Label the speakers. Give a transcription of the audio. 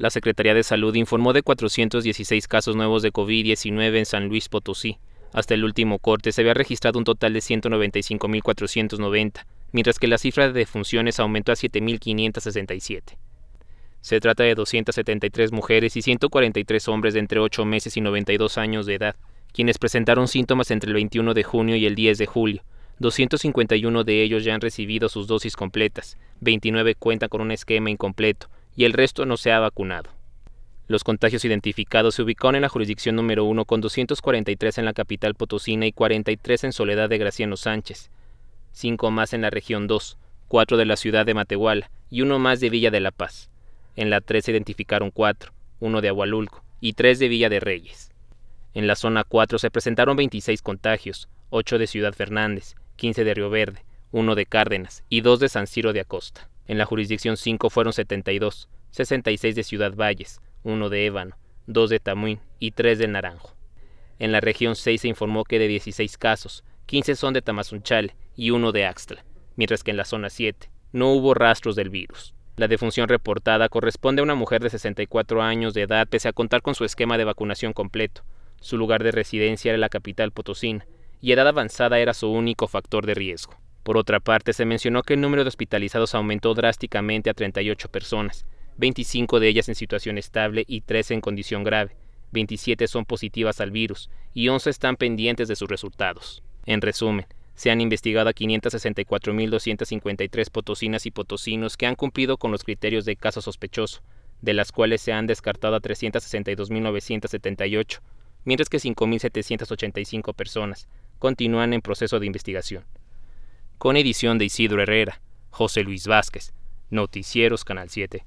Speaker 1: La Secretaría de Salud informó de 416 casos nuevos de COVID-19 en San Luis Potosí. Hasta el último corte se había registrado un total de 195.490, mientras que la cifra de defunciones aumentó a 7.567. Se trata de 273 mujeres y 143 hombres de entre 8 meses y 92 años de edad, quienes presentaron síntomas entre el 21 de junio y el 10 de julio. 251 de ellos ya han recibido sus dosis completas, 29 cuentan con un esquema incompleto, y el resto no se ha vacunado. Los contagios identificados se ubicaron en la jurisdicción número 1 con 243 en la capital potosina y 43 en Soledad de Graciano Sánchez, 5 más en la región 2, 4 de la ciudad de Matehuala y uno más de Villa de la Paz. En la 3 se identificaron 4, uno de Agualulco y 3 de Villa de Reyes. En la zona 4 se presentaron 26 contagios, 8 de Ciudad Fernández, 15 de Río Verde, 1 de Cárdenas y 2 de San Ciro de Acosta. En la jurisdicción 5 fueron 72, 66 de Ciudad Valles, 1 de Ébano, 2 de Tamuín y 3 de Naranjo. En la región 6 se informó que de 16 casos, 15 son de Tamazunchal y 1 de Axtla, mientras que en la zona 7 no hubo rastros del virus. La defunción reportada corresponde a una mujer de 64 años de edad pese a contar con su esquema de vacunación completo. Su lugar de residencia era la capital Potosina y edad avanzada era su único factor de riesgo. Por otra parte, se mencionó que el número de hospitalizados aumentó drásticamente a 38 personas, 25 de ellas en situación estable y 13 en condición grave, 27 son positivas al virus y 11 están pendientes de sus resultados. En resumen, se han investigado a 564.253 potosinas y potosinos que han cumplido con los criterios de caso sospechoso, de las cuales se han descartado a 362.978, mientras que 5.785 personas continúan en proceso de investigación con edición de Isidro Herrera, José Luis Vázquez, Noticieros Canal 7.